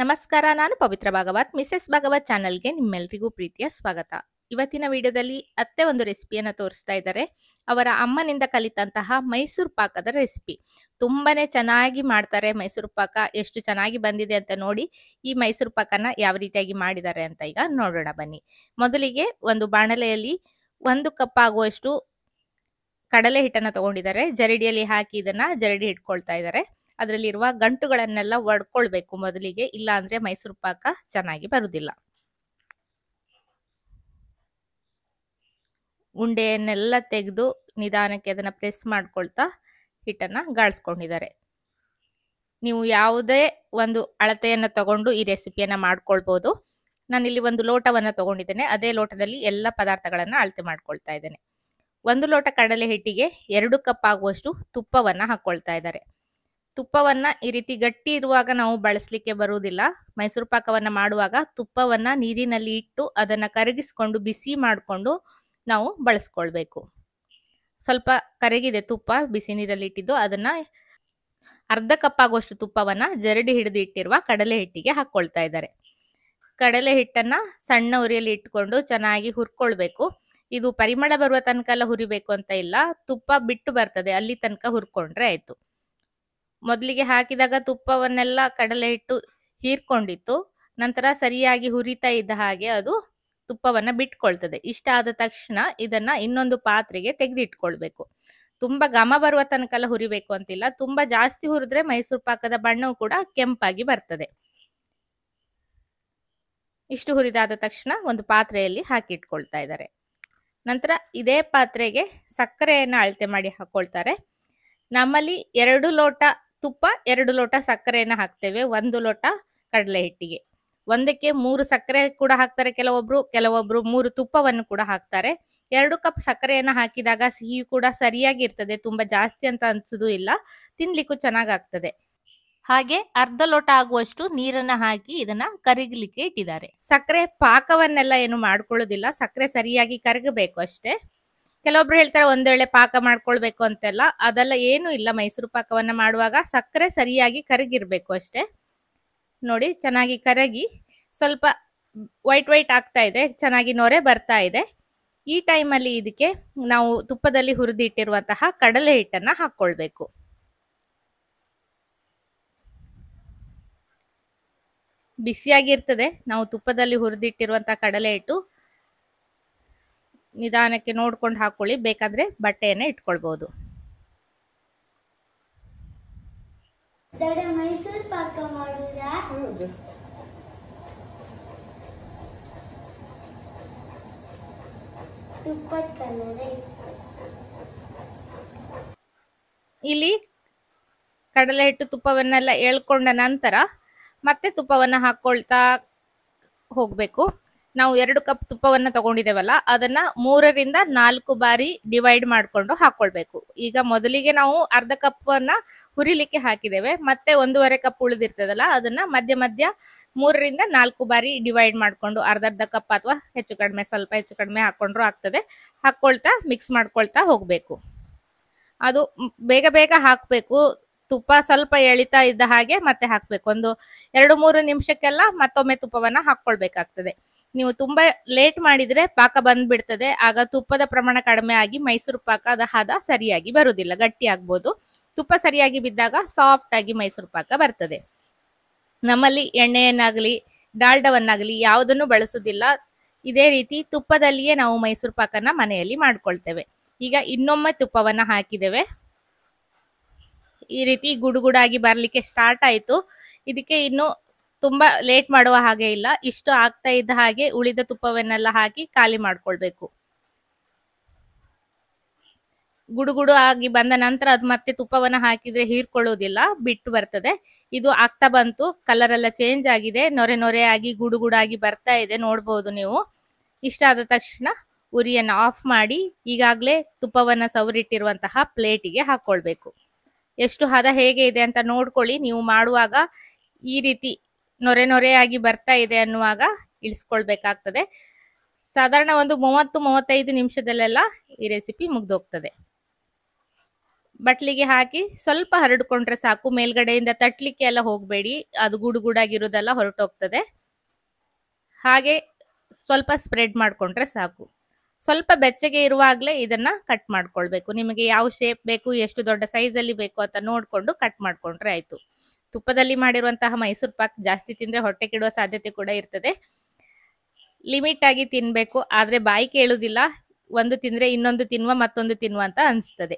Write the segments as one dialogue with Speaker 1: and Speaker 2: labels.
Speaker 1: ನಮಸ್ಕಾರ ನಾನು ಪವಿತ್ರ ಭಾಗವತ್ ಮಿಸ್ಸೆಸ್ ಭಾಗವತ್ ಚಾನಲ್ಗೆ ನಿಮ್ಮೆಲ್ರಿಗೂ ಪ್ರೀತಿಯ ಸ್ವಾಗತ ಇವತ್ತಿನ ವಿಡಿಯೋದಲ್ಲಿ ಅತ್ತೆ ಒಂದು ರೆಸಿಪಿಯನ್ನು ತೋರಿಸ್ತಾ ಇದ್ದಾರೆ ಅವರ ಅಮ್ಮನಿಂದ ಕಲಿತಂತಹ ಮೈಸೂರು ಪಾಕದ ರೆಸಿಪಿ ತುಂಬಾ ಚೆನ್ನಾಗಿ ಮಾಡ್ತಾರೆ ಮೈಸೂರು ಪಾಕ ಎಷ್ಟು ಚೆನ್ನಾಗಿ ಬಂದಿದೆ ಅಂತ ನೋಡಿ ಈ ಮೈಸೂರು ಪಾಕನ ಯಾವ ರೀತಿಯಾಗಿ ಮಾಡಿದ್ದಾರೆ ಅಂತ ಈಗ ನೋಡೋಣ ಬನ್ನಿ ಮೊದಲಿಗೆ ಒಂದು ಬಾಣಲೆಯಲ್ಲಿ ಒಂದು ಕಪ್ ಆಗುವಷ್ಟು ಕಡಲೆ ಹಿಟ್ಟನ್ನು ತಗೊಂಡಿದ್ದಾರೆ ಜರಡಿಯಲ್ಲಿ ಹಾಕಿ ಇದನ್ನ ಜರಡಿ ಇಟ್ಕೊಳ್ತಾ ಇದ್ದಾರೆ ಅದರಲ್ಲಿರುವ ಗಂಟುಗಳನ್ನೆಲ್ಲ ಒಡ್ಕೊಳ್ಬೇಕು ಮೊದಲಿಗೆ ಇಲ್ಲ ಅಂದ್ರೆ ಮೈಸೂರು ಪಾಕ ಚೆನ್ನಾಗಿ ಬರುವುದಿಲ್ಲ ಉಂಡೆಯನ್ನೆಲ್ಲ ತೆಗೆದು ನಿಧಾನಕ್ಕೆ ಅದನ್ನ ಪ್ರೆಸ್ ಮಾಡ್ಕೊಳ್ತಾ ಹಿಟ್ಟನ್ನ ಗಾಳಿಸ್ಕೊಂಡಿದ್ದಾರೆ ನೀವು ಯಾವುದೇ ಒಂದು ಅಳತೆಯನ್ನ ತಗೊಂಡು ಈ ರೆಸಿಪಿಯನ್ನು ನಾನು ನಾನಿಲ್ಲಿ ಒಂದು ಲೋಟವನ್ನ ತಗೊಂಡಿದ್ದೇನೆ ಅದೇ ಲೋಟದಲ್ಲಿ ಎಲ್ಲ ಪದಾರ್ಥಗಳನ್ನ ಅಳತೆ ಮಾಡ್ಕೊಳ್ತಾ ಇದ್ದೇನೆ ಒಂದು ಲೋಟ ಕಡಲೆ ಹಿಟ್ಟಿಗೆ ಎರಡು ಕಪ್ ಆಗುವಷ್ಟು ತುಪ್ಪವನ್ನ ಹಾಕೊಳ್ತಾ ಇದ್ದಾರೆ ತುಪ್ಪವನ್ನ ಈ ರೀತಿ ಗಟ್ಟಿ ಇರುವಾಗ ನಾವು ಬಳಸಲಿಕ್ಕೆ ಬರುವುದಿಲ್ಲ ಮೈಸೂರು ಪಾಕವನ್ನ ಮಾಡುವಾಗ ತುಪ್ಪವನ್ನ ನೀರಿನಲ್ಲಿ ಇಟ್ಟು ಅದನ್ನು ಕರಗಿಸ್ಕೊಂಡು ಬಿಸಿ ಮಾಡಿಕೊಂಡು ನಾವು ಬಳಸ್ಕೊಳ್ಬೇಕು ಸ್ವಲ್ಪ ಕರಗಿದೆ ತುಪ್ಪ ಬಿಸಿ ನೀರಲ್ಲಿ ಇಟ್ಟಿದ್ದು ಅದನ್ನು ಅರ್ಧ ಕಪ್ ಆಗುವಷ್ಟು ತುಪ್ಪವನ್ನ ಜರಡಿ ಹಿಡಿದು ಇಟ್ಟಿರುವ ಕಡಲೆ ಹಿಟ್ಟಿಗೆ ಹಾಕ್ಕೊಳ್ತಾ ಇದ್ದಾರೆ ಕಡಲೆ ಹಿಟ್ಟನ್ನ ಸಣ್ಣ ಉರಿಯಲ್ಲಿ ಇಟ್ಕೊಂಡು ಚೆನ್ನಾಗಿ ಹುರ್ಕೊಳ್ಬೇಕು ಇದು ಪರಿಮಳ ಬರುವ ತನಕ ಎಲ್ಲ ಹುರಿಬೇಕು ಅಂತ ಇಲ್ಲ ತುಪ್ಪ ಬಿಟ್ಟು ಬರ್ತದೆ ಅಲ್ಲಿ ತನಕ ಹುರ್ಕೊಂಡ್ರೆ ಆಯ್ತು ಮೊದಲಿಗೆ ಹಾಕಿದಾಗ ತುಪ್ಪವನ್ನೆಲ್ಲ ಕಡಲೆ ಹಿಟ್ಟು ಹೀರ್ಕೊಂಡಿತ್ತು ನಂತರ ಸರಿಯಾಗಿ ಹುರಿತಾ ಇದ್ದ ಹಾಗೆ ಅದು ತುಪ್ಪವನ್ನ ಬಿಟ್ಕೊಳ್ತದೆ ಇಷ್ಟ ಆದ ತಕ್ಷಣ ಇದನ್ನ ಇನ್ನೊಂದು ಪಾತ್ರೆಗೆ ತೆಗೆದಿಟ್ಕೊಳ್ಬೇಕು ತುಂಬಾ ಘಮ ಬರುವ ತನಕಲ್ಲ ಹುರಿಬೇಕು ಅಂತಿಲ್ಲ ತುಂಬಾ ಜಾಸ್ತಿ ಹುರಿದ್ರೆ ಮೈಸೂರು ಪಾಕದ ಬಣ್ಣವು ಕೂಡ ಕೆಂಪಾಗಿ ಬರ್ತದೆ ಇಷ್ಟು ಹುರಿದಾದ ತಕ್ಷಣ ಒಂದು ಪಾತ್ರೆಯಲ್ಲಿ ಹಾಕಿ ಇಟ್ಕೊಳ್ತಾ ಇದ್ದಾರೆ ನಂತರ ಇದೇ ಪಾತ್ರೆಗೆ ಸಕ್ಕರೆಯನ್ನು ಅಳತೆ ಮಾಡಿ ಹಾಕೊಳ್ತಾರೆ ನಮ್ಮಲ್ಲಿ ಎರಡು ಲೋಟ ತುಪ್ಪ ಎರಡು ಲೋಟ ಸಕ್ಕರೆಯನ್ನ ಹಾಕ್ತೇವೆ ಒಂದು ಲೋಟ ಕಡಲೆ ಹಿಟ್ಟಿಗೆ ಒಂದಕ್ಕೆ ಮೂರು ಸಕ್ಕರೆ ಕೂಡ ಹಾಕ್ತಾರೆ ಕೆಲವೊಬ್ರು ಕೆಲವೊಬ್ರು ಮೂರು ತುಪ್ಪವನ್ನು ಕೂಡ ಹಾಕ್ತಾರೆ ಎರಡು ಕಪ್ ಸಕ್ಕರೆಯನ್ನ ಹಾಕಿದಾಗ ಸಿಹಿ ಕೂಡ ಸರಿಯಾಗಿರ್ತದೆ ತುಂಬಾ ಜಾಸ್ತಿ ಅಂತ ಅನ್ಸುದು ಇಲ್ಲ ತಿನ್ಲಿಕ್ಕೂ ಚೆನ್ನಾಗಾಗ್ತದೆ ಹಾಗೆ ಅರ್ಧ ಲೋಟ ಆಗುವಷ್ಟು ನೀರನ್ನ ಹಾಕಿ ಇದನ್ನ ಕರಗಲಿಕ್ಕೆ ಇಟ್ಟಿದ್ದಾರೆ ಸಕ್ಕರೆ ಪಾಕವನ್ನೆಲ್ಲ ಏನು ಮಾಡ್ಕೊಳ್ಳೋದಿಲ್ಲ ಸಕ್ಕರೆ ಸರಿಯಾಗಿ ಕರಗಬೇಕು ಅಷ್ಟೇ ಕೆಲವೊಬ್ರು ಹೇಳ್ತಾರೆ ಒಂದ್ ವೇಳೆ ಪಾಕ ಮಾಡ್ಕೊಳ್ಬೇಕು ಅಂತೆಲ್ಲ ಅದೆಲ್ಲ ಏನು ಇಲ್ಲ ಮೈಸೂರು ಪಾಕವನ್ನ ಮಾಡುವಾಗ ಸಕ್ಕರೆ ಸರಿಯಾಗಿ ಕರಗಿರ್ಬೇಕು ಅಷ್ಟೇ ನೋಡಿ ಚೆನ್ನಾಗಿ ಕರಗಿ ಸ್ವಲ್ಪ ವೈಟ್ ವೈಟ್ ಆಗ್ತಾ ಇದೆ ಚೆನ್ನಾಗಿ ನೊರೆ ಬರ್ತಾ ಇದೆ ಈ ಟೈಮಲ್ಲಿ ಇದಕ್ಕೆ ನಾವು ತುಪ್ಪದಲ್ಲಿ ಹುರಿದಿಟ್ಟಿರುವಂತಹ ಕಡಲೆ ಹಿಟ್ಟನ್ನು ಹಾಕೊಳ್ಬೇಕು ಬಿಸಿಯಾಗಿರ್ತದೆ ನಾವು ತುಪ್ಪದಲ್ಲಿ ಹುರಿದಿಟ್ಟಿರುವಂತಹ ಕಡಲೆ ಹಿಟ್ಟು ನಿಧಾನಕ್ಕೆ ನೋಡ್ಕೊಂಡು ಹಾಕೊಳ್ಳಿ ಬೇಕಾದ್ರೆ ಬಟ್ಟೆಯನ್ನು ಇಟ್ಕೊಳ್ಬಹುದು ಇಲ್ಲಿ ಕಡಲೆ ಹಿಟ್ಟು ತುಪ್ಪವನ್ನೆಲ್ಲ ಎಳ್ಕೊಂಡ ನಂತರ ಮತ್ತೆ ತುಪ್ಪವನ್ನು ಹಾಕೊಳ್ತಾ ಹೋಗ್ಬೇಕು ನಾವು ಎರಡು ಕಪ್ ತುಪ್ಪವನ್ನ ತಗೊಂಡಿದ್ದೇವಲ್ಲ ಅದನ್ನ ಮೂರರಿಂದ ನಾಲ್ಕು ಬಾರಿ ಡಿವೈಡ್ ಮಾಡಿಕೊಂಡು ಹಾಕೊಳ್ಬೇಕು ಈಗ ಮೊದಲಿಗೆ ನಾವು ಅರ್ಧ ಕಪ್ ಅನ್ನ ಹುರಿಲಿಕ್ಕೆ ಹಾಕಿದ್ದೇವೆ ಮತ್ತೆ ಒಂದೂವರೆ ಕಪ್ ಉಳಿದಿರ್ತದಲ್ಲ ಅದನ್ನ ಮಧ್ಯ ಮಧ್ಯ ಮೂರರಿಂದ ನಾಲ್ಕು ಬಾರಿ ಡಿವೈಡ್ ಮಾಡಿಕೊಂಡು ಅರ್ಧ ಅರ್ಧ ಕಪ್ ಅಥವಾ ಹೆಚ್ಚು ಕಡಿಮೆ ಸ್ವಲ್ಪ ಹೆಚ್ಚು ಕಡಿಮೆ ಹಾಕೊಂಡ್ರು ಆಗ್ತದೆ ಹಾಕೊಳ್ತಾ ಮಿಕ್ಸ್ ಮಾಡ್ಕೊಳ್ತಾ ಹೋಗ್ಬೇಕು ಅದು ಬೇಗ ಬೇಗ ಹಾಕ್ಬೇಕು ತುಪ್ಪ ಸ್ವಲ್ಪ ಎಳಿತಾ ಇದ್ದ ಹಾಗೆ ಮತ್ತೆ ಹಾಕ್ಬೇಕು ಒಂದು ಎರಡು ಮೂರು ನಿಮಿಷಕ್ಕೆಲ್ಲ ಮತ್ತೊಮ್ಮೆ ತುಪ್ಪವನ್ನ ಹಾಕೊಳ್ಬೇಕಾಗ್ತದೆ ನೀವು ತುಂಬಾ ಲೇಟ್ ಮಾಡಿದ್ರೆ ಪಾಕ ಬಂದ್ಬಿಡ್ತದೆ ಆಗ ತುಪ್ಪದ ಪ್ರಮಾಣ ಕಡಿಮೆ ಆಗಿ ಮೈಸೂರು ಪಾಕ ಅದ ಹದ ಸರಿಯಾಗಿ ಬರುವುದಿಲ್ಲ ಗಟ್ಟಿ ಆಗ್ಬೋದು ತುಪ್ಪ ಸರಿಯಾಗಿ ಬಿದ್ದಾಗ ಸಾಫ್ಟ್ ಆಗಿ ಮೈಸೂರು ಪಾಕ ಬರ್ತದೆ ನಮ್ಮಲ್ಲಿ ಎಣ್ಣೆಯನ್ನಾಗಲಿ ಡಾಲ್ಡವನ್ನಾಗಲಿ ಯಾವುದನ್ನು ಬಳಸುವುದಿಲ್ಲ ಇದೇ ರೀತಿ ತುಪ್ಪದಲ್ಲಿಯೇ ನಾವು ಮೈಸೂರು ಪಾಕನ ಮನೆಯಲ್ಲಿ ಮಾಡ್ಕೊಳ್ತೇವೆ ಈಗ ಇನ್ನೊಮ್ಮೆ ತುಪ್ಪವನ್ನ ಹಾಕಿದ್ದೇವೆ ಈ ರೀತಿ ಗುಡುಗುಡಾಗಿ ಬರ್ಲಿಕ್ಕೆ ಸ್ಟಾರ್ಟ್ ಆಯಿತು ಇದಕ್ಕೆ ಇನ್ನು ತುಂಬಾ ಲೇಟ್ ಮಾಡುವ ಹಾಗೆ ಇಲ್ಲ ಇಷ್ಟು ಆಗ್ತಾ ಇದ್ದ ಹಾಗೆ ಉಳಿದ ತುಪ್ಪವನ್ನೆಲ್ಲ ಹಾಕಿ ಖಾಲಿ ಮಾಡ್ಕೊಳ್ಬೇಕು ಗುಡುಗುಡು ಆಗಿ ಬಂದ ನಂತರ ಅದು ಮತ್ತೆ ತುಪ್ಪವನ್ನು ಹಾಕಿದ್ರೆ ಹೀರ್ಕೊಳ್ಳೋದಿಲ್ಲ ಬಿಟ್ಟು ಬರ್ತದೆ ಇದು ಆಗ್ತಾ ಬಂತು ಕಲರ್ ಎಲ್ಲ ಚೇಂಜ್ ಆಗಿದೆ ನೊರೆ ನೊರೆ ಆಗಿ ಗುಡುಗುಡಾಗಿ ಬರ್ತಾ ಇದೆ ನೋಡ್ಬೋದು ನೀವು ಇಷ್ಟ ಆದ ತಕ್ಷಣ ಉರಿಯನ್ನು ಆಫ್ ಮಾಡಿ ಈಗಾಗಲೇ ತುಪ್ಪವನ್ನು ಸವರಿಟ್ಟಿರುವಂತಹ ಪ್ಲೇಟಿಗೆ ಹಾಕ್ಕೊಳ್ಬೇಕು ಎಷ್ಟು ಹದ ಹೇಗೆ ಇದೆ ಅಂತ ನೋಡ್ಕೊಳ್ಳಿ ನೀವು ಮಾಡುವಾಗ ಈ ರೀತಿ ನೊರೆ ಆಗಿ ಬರ್ತಾ ಇದೆ ಅನ್ನುವಾಗ ಇಳಿಸ್ಕೊಳ್ಬೇಕಾಗ್ತದೆ ಸಾಧಾರಣ ಒಂದು ಮೂವತ್ತು ಮೂವತ್ತೈದು ನಿಮಿಷದಲ್ಲೆಲ್ಲ ಈ ರೆಸಿಪಿ ಮುಗ್ದೋಗ್ತದೆ ಬಟ್ಲಿಗೆ ಹಾಕಿ ಸ್ವಲ್ಪ ಹರಡ್ಕೊಂಡ್ರೆ ಸಾಕು ಮೇಲ್ಗಡೆಯಿಂದ ತಟ್ಲಿಕ್ಕೆ ಎಲ್ಲ ಹೋಗಬೇಡಿ ಅದು ಗೂಡುಗೂಡಾಗಿರೋದೆಲ್ಲ ಹೊರಟೋಗ್ತದೆ ಹಾಗೆ ಸ್ವಲ್ಪ ಸ್ಪ್ರೆಡ್ ಮಾಡಿಕೊಂಡ್ರೆ ಸಾಕು ಸ್ವಲ್ಪ ಬೆಚ್ಚಗೆ ಇರುವಾಗಲೇ ಇದನ್ನು ಕಟ್ ಮಾಡ್ಕೊಳ್ಬೇಕು ನಿಮಗೆ ಯಾವ ಶೇಪ್ ಬೇಕು ಎಷ್ಟು ದೊಡ್ಡ ಸೈಜಲ್ಲಿ ಬೇಕು ಅಂತ ನೋಡಿಕೊಂಡು ಕಟ್ ಮಾಡಿಕೊಂಡ್ರೆ ಆಯಿತು ತುಪ್ಪದಲ್ಲಿ ಮಾಡಿರುವಂತಹ ಮೈಸೂರು ಪಾಕ್ ಜಾಸ್ತಿ ತಿಂದ್ರೆ ಹೊಟ್ಟೆ ಕೆಡುವ ಸಾಧ್ಯತೆ ಕೂಡ ಇರ್ತದೆ ಲಿಮಿಟ್ ಆಗಿ ತಿನ್ಬೇಕು ಆದ್ರೆ ಬಾಯಿ ಕೇಳುವುದಿಲ್ಲ ಒಂದು ತಿಂದ್ರೆ ಇನ್ನೊಂದು ತಿನ್ನುವ ಮತ್ತೊಂದು ತಿನ್ನುವ ಅಂತ ಅನಿಸ್ತದೆ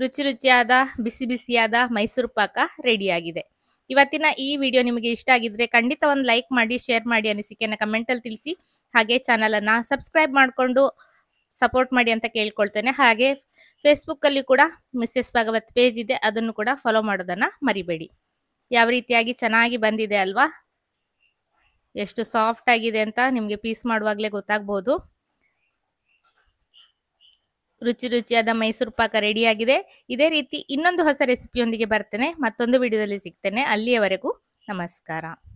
Speaker 1: ರುಚಿ ರುಚಿಯಾದ ಬಿಸಿ ಬಿಸಿಯಾದ ಮೈಸೂರು ಪಾಕ ರೆಡಿಯಾಗಿದೆ ಇವತ್ತಿನ ಈ ವಿಡಿಯೋ ನಿಮಗೆ ಇಷ್ಟ ಆಗಿದ್ರೆ ಖಂಡಿತ ಒಂದು ಲೈಕ್ ಮಾಡಿ ಶೇರ್ ಮಾಡಿ ಅನಿಸಿಕೆಯನ್ನು ಕಮೆಂಟಲ್ಲಿ ತಿಳಿಸಿ ಹಾಗೆ ಅನ್ನ ಸಬ್ಸ್ಕ್ರೈಬ್ ಮಾಡಿಕೊಂಡು ಸಪೋರ್ಟ್ ಮಾಡಿ ಅಂತ ಕೇಳ್ಕೊಳ್ತೇನೆ ಹಾಗೆ ಫೇಸ್ಬುಕ್ಕಲ್ಲಿ ಕೂಡ ಮಿಸ್ಸೆಸ್ ಭಾಗವತ್ ಪೇಜ್ ಇದೆ ಅದನ್ನು ಕೂಡ ಫಾಲೋ ಮಾಡೋದನ್ನು ಮರಿಬೇಡಿ ಯಾವ ರೀತಿಯಾಗಿ ಚೆನ್ನಾಗಿ ಬಂದಿದೆ ಅಲ್ವಾ ಎಷ್ಟು ಸಾಫ್ಟ್ ಆಗಿದೆ ಅಂತ ನಿಮಗೆ ಪೀಸ್ ಮಾಡುವಾಗಲೇ ಗೊತ್ತಾಗ್ಬೋದು ರುಚಿ ರುಚಿಯಾದ ಮೈಸೂರು ಪಾಕ ರೆಡಿಯಾಗಿದೆ ಇದೇ ರೀತಿ ಇನ್ನೊಂದು ಹೊಸ ರೆಸಿಪಿಯೊಂದಿಗೆ ಬರ್ತೇನೆ ಮತ್ತೊಂದು ವಿಡಿಯೋದಲ್ಲಿ ಸಿಗ್ತೇನೆ ಅಲ್ಲಿಯವರೆಗೂ ನಮಸ್ಕಾರ